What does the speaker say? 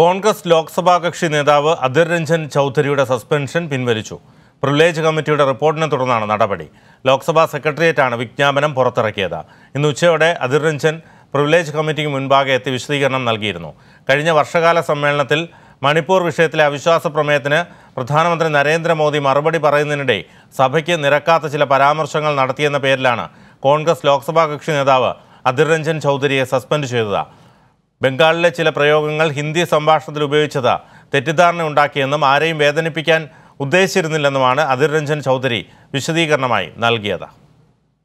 കോൺഗ്രസ് ലോക്സഭാ കക്ഷി നേതാവ് അധിർ രഞ്ജൻ ചൗധരിയുടെ സസ്പെൻഷൻ പിൻവലിച്ചു പ്രിവിലേജ് കമ്മിറ്റിയുടെ റിപ്പോർട്ടിനെ തുടർന്നാണ് നടപടി ലോക്സഭാ സെക്രട്ടേറിയറ്റാണ് വിജ്ഞാപനം പുറത്തിറക്കിയത് ഇന്ന് ഉച്ചയോടെ അധിർ രഞ്ജൻ പ്രിവിലേജ് കമ്മിറ്റിക്ക് മുൻപാകെ എത്തി വിശദീകരണം നൽകിയിരുന്നു കഴിഞ്ഞ വർഷകാല സമ്മേളനത്തിൽ മണിപ്പൂർ വിഷയത്തിലെ അവിശ്വാസ പ്രമേയത്തിന് പ്രധാനമന്ത്രി നരേന്ദ്രമോദി മറുപടി പറയുന്നതിനിടെ സഭയ്ക്ക് നിരക്കാത്ത ചില പരാമർശങ്ങൾ നടത്തിയെന്ന പേരിലാണ് കോൺഗ്രസ് ലോക്സഭാ കക്ഷി നേതാവ് അധിർ രഞ്ജൻ ചൗധരിയെ സസ്പെൻഡ് ചെയ്തത് ബംഗാളിലെ ചില പ്രയോഗങ്ങൾ ഹിന്ദി സംഭാഷണത്തിൽ ഉപയോഗിച്ചത് തെറ്റിദ്ധാരണ ഉണ്ടാക്കിയെന്നും ആരെയും വേദനിപ്പിക്കാൻ ഉദ്ദേശിച്ചിരുന്നില്ലെന്നുമാണ് അധിർ രഞ്ജൻ ചൗധരി വിശദീകരണമായി നൽകിയത്